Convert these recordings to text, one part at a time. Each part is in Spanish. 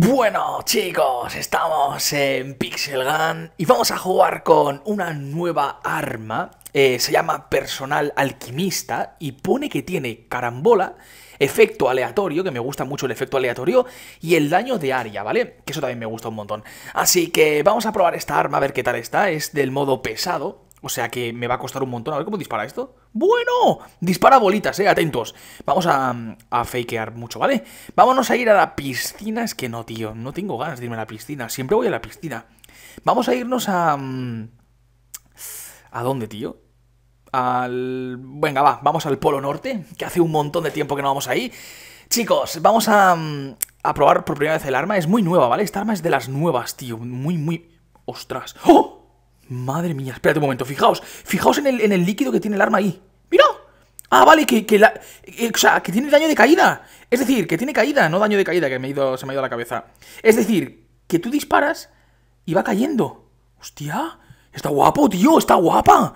Bueno chicos, estamos en Pixel Gun y vamos a jugar con una nueva arma, eh, se llama Personal Alquimista y pone que tiene carambola, efecto aleatorio, que me gusta mucho el efecto aleatorio, y el daño de área, ¿vale? Que eso también me gusta un montón. Así que vamos a probar esta arma, a ver qué tal está, es del modo pesado, o sea que me va a costar un montón. A ver cómo dispara esto. ¡Bueno! Dispara bolitas, eh. Atentos. Vamos a, a fakear mucho, ¿vale? Vámonos a ir a la piscina. Es que no, tío. No tengo ganas de irme a la piscina. Siempre voy a la piscina. Vamos a irnos a... Mm, ¿A dónde, tío? Al... Venga, va. Vamos al Polo Norte. Que hace un montón de tiempo que no vamos ahí. Chicos, vamos a... Mm, a probar por primera vez el arma. Es muy nueva, ¿vale? Esta arma es de las nuevas, tío. Muy, muy... ¡Ostras! ¡Oh! Madre mía, espérate un momento, fijaos, fijaos en el, en el líquido que tiene el arma ahí. ¡Mira! Ah, vale, que, la, eh, o sea, que tiene daño de caída. Es decir, que tiene caída, no daño de caída, que me ido, se me ha ido la cabeza. Es decir, que tú disparas y va cayendo. Hostia, está guapo, tío, está guapa.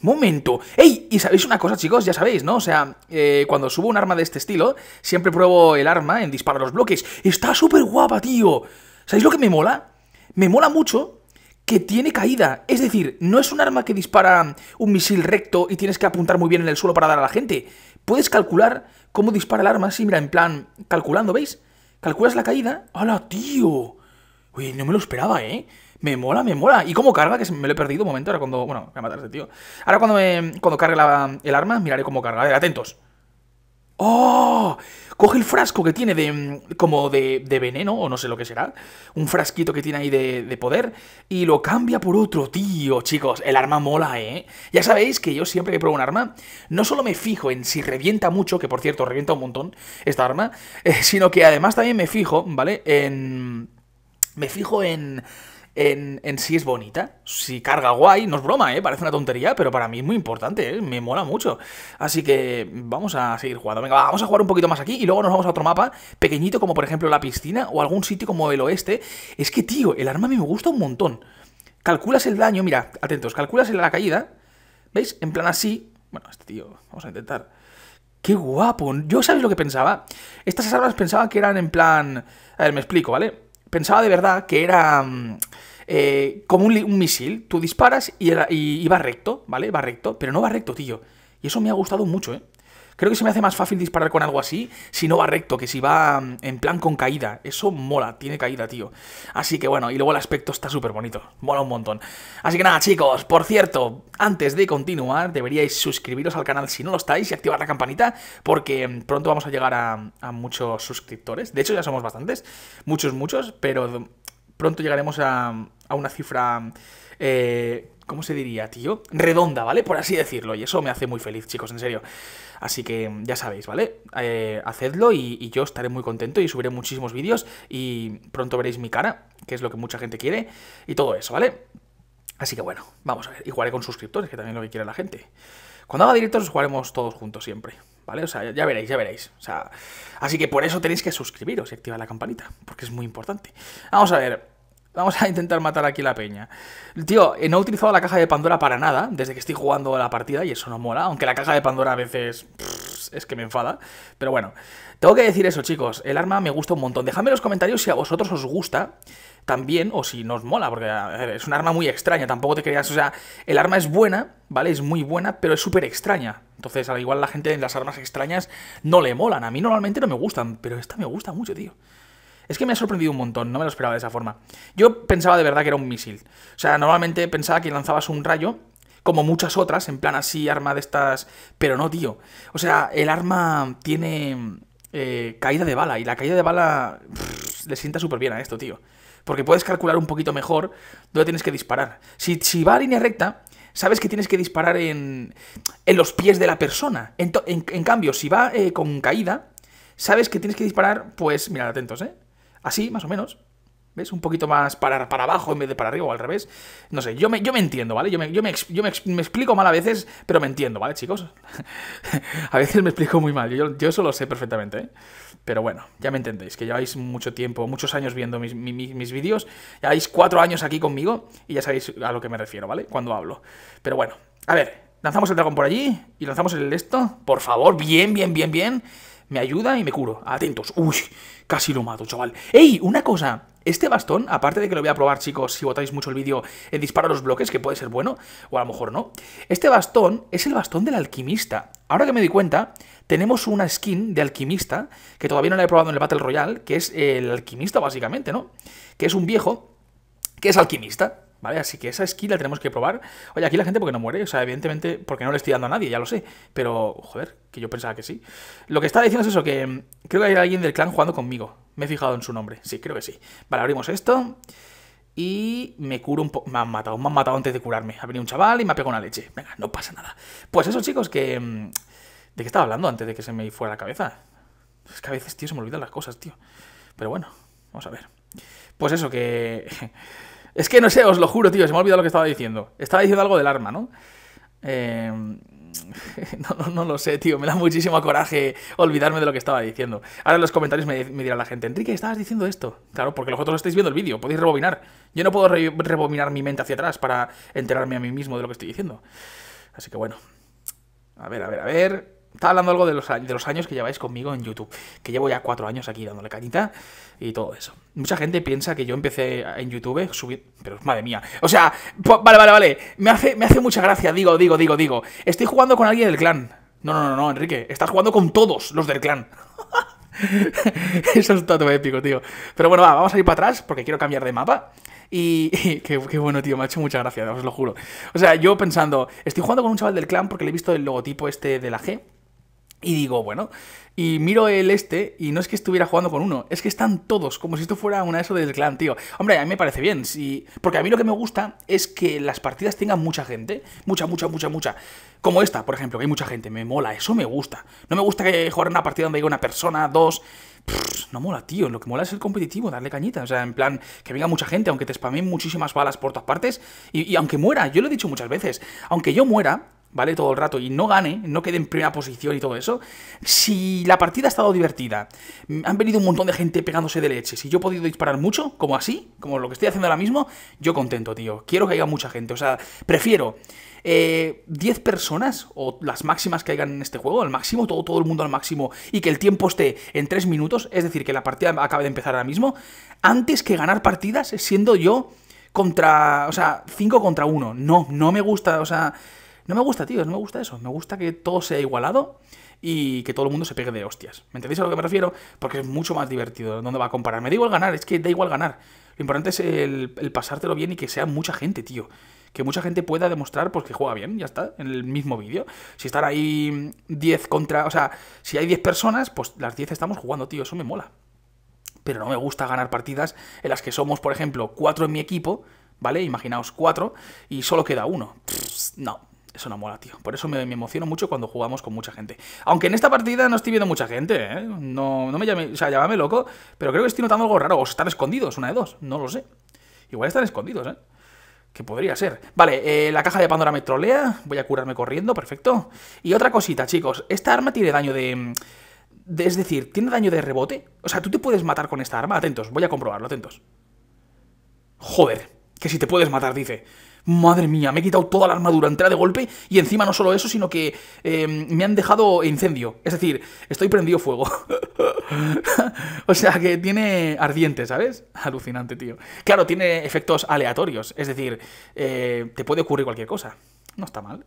Momento. ¡Ey! Y sabéis una cosa, chicos, ya sabéis, ¿no? O sea, eh, cuando subo un arma de este estilo, siempre pruebo el arma en disparar los bloques. Está súper guapa, tío. ¿Sabéis lo que me mola? Me mola mucho que tiene caída. Es decir, no es un arma que dispara un misil recto y tienes que apuntar muy bien en el suelo para dar a la gente. Puedes calcular cómo dispara el arma así, mira, en plan, calculando, ¿veis? Calculas la caída. ¡Hala, tío! uy, no me lo esperaba, ¿eh? Me mola, me mola. ¿Y cómo carga? Que me lo he perdido un momento. Ahora cuando... Bueno, voy a matar este tío. Ahora cuando, me, cuando cargue el arma, miraré cómo carga. A ver, atentos. ¡Oh! coge el frasco que tiene de mm, como de, de veneno, o no sé lo que será, un frasquito que tiene ahí de, poder, y lo cambia por otro, tío, chicos, el arma mola, ¿eh? Ya sabéis que yo siempre que pruebo un arma, no solo me fijo en si revienta mucho, que por cierto, revienta un montón esta arma, eh, sino que además también me fijo, ¿vale? En... Me fijo en en, sí es bonita. Si carga guay, no es broma, ¿eh? Parece una tontería, pero para mí es muy importante, ¿eh? Me mola mucho. Así que vamos a seguir jugando. Venga, vamos a jugar un poquito más aquí y luego nos vamos a otro mapa pequeñito, como por ejemplo la piscina o algún sitio como el oeste. Es que, tío, el arma a mí me gusta un montón. Calculas el daño, mira, atentos, calculas la caída. ¿Veis? En plan así. Bueno, este tío, vamos a intentar. ¡Qué guapo! Yo, sabes lo que pensaba? Estas armas pensaba que eran en plan... A ver, me explico, ¿vale? pensaba de verdad que era mm, eh, como un, misil. Tú disparas y, y va recto, ¿vale? Va recto, pero no va recto, tío. Y eso me ha gustado mucho, ¿eh? Creo que se me hace más fácil disparar con algo así si no va recto, que si va mm, en plan con caída. Eso mola, tiene caída, tío. Así que bueno, y luego el aspecto está súper bonito. Mola un montón. Así que nada, chicos, por cierto, antes de continuar, deberíais suscribiros al canal si no lo estáis y activar la campanita, porque mm, pronto vamos a llegar a, muchos suscriptores. De hecho, ya somos bastantes. Muchos, muchos, pero pronto llegaremos a, una cifra... Eh, ¿Cómo se diría, tío? Redonda, ¿vale? Por así decirlo. Y eso me hace muy feliz, chicos, en serio. Así que ya sabéis, ¿vale? Eh, hacedlo y, yo estaré muy contento y subiré muchísimos vídeos y pronto veréis mi cara, que es lo que mucha gente quiere, y todo eso, ¿vale? Así que bueno, vamos a ver. Igual con suscriptores, que también es lo que quiere la gente. Cuando haga directos jugaremos todos juntos siempre. ¿Vale? O sea, ya veréis, ya veréis. O sea, así que por eso tenéis que suscribiros y activar la campanita, porque es muy importante. Vamos a ver, Vamos a intentar matar aquí la peña. Tío, eh, no he utilizado la caja de Pandora para nada desde que estoy jugando la partida y eso no mola. Aunque la caja de Pandora a veces es, que me enfada. Pero bueno, tengo que decir eso, chicos. El arma me gusta un montón. Dejadme en los comentarios si a vosotros os gusta también, o si nos mola, porque es un arma muy extraña, tampoco te creas, o sea, el arma es buena, ¿vale? Es muy buena, pero es súper extraña. Entonces, al igual la gente en las armas extrañas no le molan, a mí normalmente no me gustan, pero esta me gusta mucho, tío. Es que me ha sorprendido un montón, no me lo esperaba de esa forma. Yo pensaba de verdad que era un misil. O sea, normalmente pensaba que lanzabas un rayo como muchas otras, en plan así, arma de estas... Pero no, tío. O sea, el arma tiene eh, caída de bala y la caída de bala le sienta súper bien a esto, tío. Porque puedes calcular un poquito mejor dónde tienes que disparar. Si, si va a línea recta, sabes que tienes que disparar en, en los pies de la persona. En, cambio, si va eh, con caída, sabes que tienes que disparar, pues, mirad, atentos, ¿eh? Así, más o menos. ¿Ves? Un poquito más para, para abajo en vez de para arriba o al revés. No sé, yo me, yo me entiendo, ¿vale? Yo, me, explico mal a veces, pero me entiendo, ¿vale, chicos? a veces me explico muy mal, yo, yo eso lo sé perfectamente, ¿eh? Pero bueno, ya me entendéis, que lleváis mucho tiempo, muchos años viendo mis, mis, mis vídeos, lleváis cuatro años aquí conmigo y ya sabéis a lo que me refiero, ¿vale? Cuando hablo. Pero bueno, a ver, lanzamos el dragón por allí y lanzamos el esto. Por favor, bien, bien, bien, bien. Me ayuda y me curo. Atentos. Uy, casi lo mato, chaval. ¡Ey! Una cosa. Este bastón, aparte de que lo voy a probar, chicos, si votáis mucho el vídeo en dispara los bloques, que puede ser bueno, o a lo mejor no. Este bastón es el bastón del alquimista. Ahora que me di cuenta, tenemos una skin de alquimista, que todavía no la he probado en el Battle Royale, que es el alquimista, básicamente, ¿no? Que es un viejo que es alquimista. ¿Vale? Así que esa skill la tenemos que probar. Oye, aquí la gente porque no muere, o sea, evidentemente porque no le estoy dando a nadie, ya lo sé. Pero, joder, que yo pensaba que sí. Lo que está diciendo es eso, que mm, creo que hay alguien del clan jugando conmigo. Me he fijado en su nombre, sí, creo que sí. Vale, abrimos esto. Y me curo un poco. Me han matado, me han matado antes de curarme. Ha venido un chaval y me ha pegado una leche. Venga, no pasa nada. Pues eso, chicos, que... Mm, ¿De qué estaba hablando antes de que se me fuera la cabeza? Es que a veces, tío, se me olvidan las cosas, tío. Pero bueno, vamos a ver. Pues eso, que... Es que no sé, os lo juro, tío, se me ha olvidado lo que estaba diciendo. Estaba diciendo algo del arma, ¿no? Eh, no, lo sé, tío. Me da muchísimo coraje olvidarme de lo que estaba diciendo. Ahora en los comentarios me, dirá la gente, Enrique, estabas diciendo esto. Claro, porque vosotros estáis viendo el vídeo, podéis rebobinar. Yo no puedo rebobinar mi mente hacia atrás para enterarme a mí mismo de lo que estoy diciendo. Así que bueno. A ver, a ver, a ver. Estaba hablando algo de los, años que lleváis conmigo en YouTube, que llevo ya cuatro años aquí dándole cañita y todo eso. Mucha gente piensa que yo empecé en YouTube subir... Pero madre mía. O sea, vale, vale, vale. Me hace, me hace mucha gracia, digo, digo, digo, digo. Estoy jugando con alguien del clan. No, no, no, no, Enrique. Estás jugando con todos los del clan. Eso es todo épico, tío. Pero bueno, va, vamos a ir para atrás porque quiero cambiar de mapa. Y, qué, qué, bueno, tío, me ha hecho mucha gracia, os lo juro. O sea, yo pensando, estoy jugando con un chaval del clan porque le he visto el logotipo este de la G. Y digo, bueno, y miro el este y no es que estuviera jugando con uno, es que están todos, como si esto fuera una eso del clan, tío. Hombre, a mí me parece bien, sí, porque a mí lo que me gusta es que las partidas tengan mucha gente, mucha, mucha, mucha, mucha. Como esta, por ejemplo, que hay mucha gente, me mola, eso me gusta. No me gusta que jugar una partida donde haya una persona, dos... no mola, tío, lo que mola es el competitivo, darle cañita, o sea, en plan, que venga mucha gente, aunque te spamen muchísimas balas por todas partes, y, y aunque muera, yo lo he dicho muchas veces, aunque yo muera, ¿vale? Todo el rato y no gane, no quede en primera posición y todo eso, si la partida ha estado divertida, mm, han venido un montón de gente pegándose de leche, si yo he podido disparar mucho, como así, como lo que estoy haciendo ahora mismo, yo contento, tío. Quiero que haya mucha gente, o sea, prefiero... Eh, 10 personas o las máximas que hayan en este juego, al máximo, todo, todo el mundo al máximo, y que el tiempo esté en 3 minutos, es decir, que la partida acabe de empezar ahora mismo, antes que ganar partidas siendo yo contra, o sea, 5 contra 1. No, no me gusta, o sea, no me gusta, tío, no me gusta eso. Me gusta que todo sea igualado y que todo el mundo se pegue de hostias. ¿Me entendéis a lo que me refiero? Porque es mucho más divertido. ¿Dónde va a comparar? Me da igual ganar, es que da igual ganar. Lo importante es el, pasártelo bien y que sea mucha gente, tío que mucha gente pueda demostrar pues que juega bien, ya está, en el mismo vídeo. Si están ahí 10 contra, o sea, si hay 10 personas, pues las 10 estamos jugando, tío, eso me mola. Pero no me gusta ganar partidas en las que somos, por ejemplo, 4 en mi equipo, ¿vale? Imaginaos 4 y solo queda uno. no, eso no mola, tío. Por eso me, emociono mucho cuando jugamos con mucha gente. Aunque en esta partida no estoy viendo mucha gente, ¿eh? No, me llame, o sea, llámame loco, pero creo que estoy notando algo raro. O están escondidos, una de dos, no lo sé. Igual están escondidos, ¿eh? Que podría ser. Vale, eh, la caja de Pandora me trolea. Voy a curarme corriendo, perfecto. Y otra cosita, chicos. Esta arma tiene daño de... de es decir, ¿tiene daño de rebote? O sea, tú te puedes matar con esta arma. Atentos, voy a comprobarlo, atentos. Joder, que si te puedes matar, dice. Madre mía, me he quitado toda la armadura entera de golpe y encima no solo eso, sino que em, me han dejado incendio. Es decir, estoy prendido fuego. o sea que tiene ardiente, ¿sabes? Alucinante, tío. Claro, tiene efectos aleatorios. Es decir, eh, te puede ocurrir cualquier cosa. No está mal.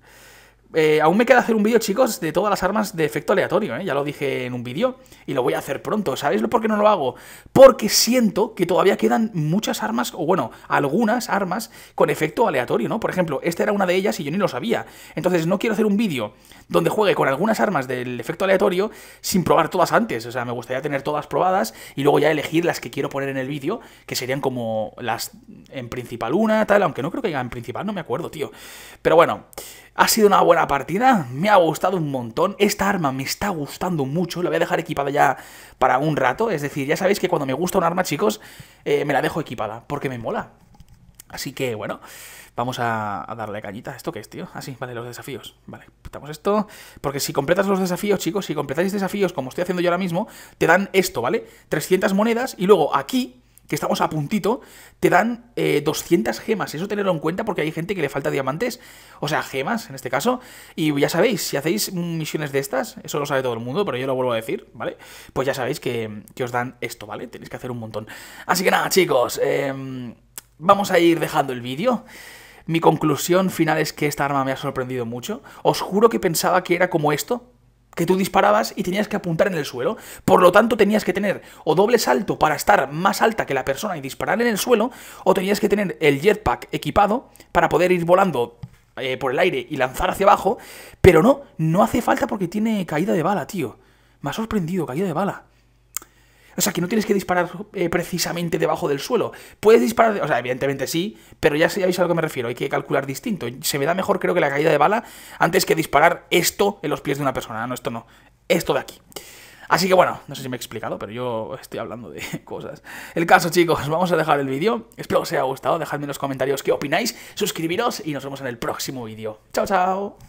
Eh, aún me queda hacer un vídeo, chicos, de todas las armas de efecto aleatorio, ¿eh? ya lo dije en un vídeo y lo voy a hacer pronto. ¿Sabéis por qué no lo hago? Porque siento que todavía quedan muchas armas, o bueno, algunas armas con efecto aleatorio, ¿no? Por ejemplo, esta era una de ellas y yo ni lo sabía. Entonces no quiero hacer un vídeo donde juegue con algunas armas del efecto aleatorio sin probar todas antes. O sea, me gustaría tener todas probadas y luego ya elegir las que quiero poner en el vídeo, que serían como las en principal una, tal, aunque no creo que haya en principal, no me acuerdo, tío. Pero bueno... Ha sido una buena partida, me ha gustado un montón, esta arma me está gustando mucho, la voy a dejar equipada ya para un rato, es decir, ya sabéis que cuando me gusta un arma, chicos, eh, me la dejo equipada, porque me mola. Así que, bueno, vamos a, darle cañita. ¿Esto qué es, tío? Así, ah, vale, los desafíos. Vale, quitamos esto, porque si completas los desafíos, chicos, si completáis desafíos como estoy haciendo yo ahora mismo, te dan esto, ¿vale? 300 monedas y luego aquí que estamos a puntito, te dan 200 eh, gemas. Eso tenerlo en cuenta porque hay gente que le falta diamantes, o sea, gemas en este caso. Y ya sabéis, si hacéis misiones de estas, eso lo sabe todo el mundo, pero yo lo vuelvo a decir, ¿vale? Pues ya sabéis que, os dan esto, ¿vale? Tenéis que hacer un montón. Así que nada, chicos, em, vamos a ir dejando el vídeo. Mi conclusión final es que esta arma me ha sorprendido mucho. Os juro que pensaba que era como esto, que tú disparabas y tenías que apuntar en el suelo. Por lo tanto, tenías que tener o doble salto para estar más alta que la persona y disparar en el suelo, o tenías que tener el jetpack equipado para poder ir volando eh, por el aire y lanzar hacia abajo. Pero no, no hace falta porque tiene caída de bala, tío. Me ha sorprendido, caída de bala. O sea, que no tienes que disparar eh, precisamente debajo del suelo. Puedes disparar, o sea, evidentemente sí, pero ya sabéis a lo que me refiero, hay que calcular distinto. Se me da mejor creo que la caída de bala antes que disparar esto en los pies de una persona. No, esto no, esto de aquí. Así que bueno, no sé si me he explicado, pero yo estoy hablando de cosas. El caso, chicos, vamos a dejar el vídeo. Espero que os haya gustado. Dejadme en los comentarios qué opináis, suscribiros y nos vemos en el próximo vídeo. Chao, chao.